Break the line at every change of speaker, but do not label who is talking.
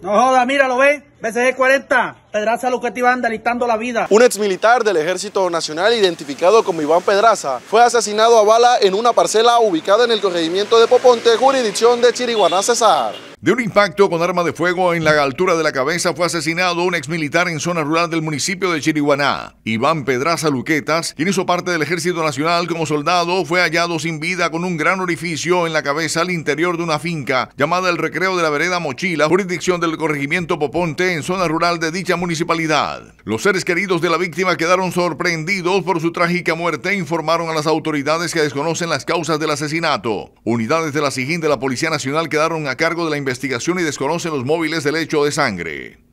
No joda, mira, lo ve. BCG 40, Pedraza te anda listando la vida. Un
exmilitar del Ejército Nacional identificado como Iván Pedraza fue asesinado a bala en una parcela ubicada en el corregimiento de Poponte, jurisdicción
de Chiriguaná, Cesar. De un impacto con arma de fuego en la altura de la cabeza fue asesinado un exmilitar en zona rural del municipio de Chiriguaná. Iván Pedraza Luquetas, quien hizo parte del Ejército Nacional como soldado, fue hallado sin vida con un gran orificio en la cabeza al interior de una finca llamada El Recreo de la Vereda Mochila, jurisdicción del corregimiento Poponte en zona rural de dicha municipalidad. Los seres queridos de la víctima quedaron sorprendidos por su trágica muerte e informaron a las autoridades que desconocen las causas del asesinato. Unidades de la SIGIN de la Policía Nacional quedaron a cargo de la investigación investigación y desconocen los móviles del hecho de sangre.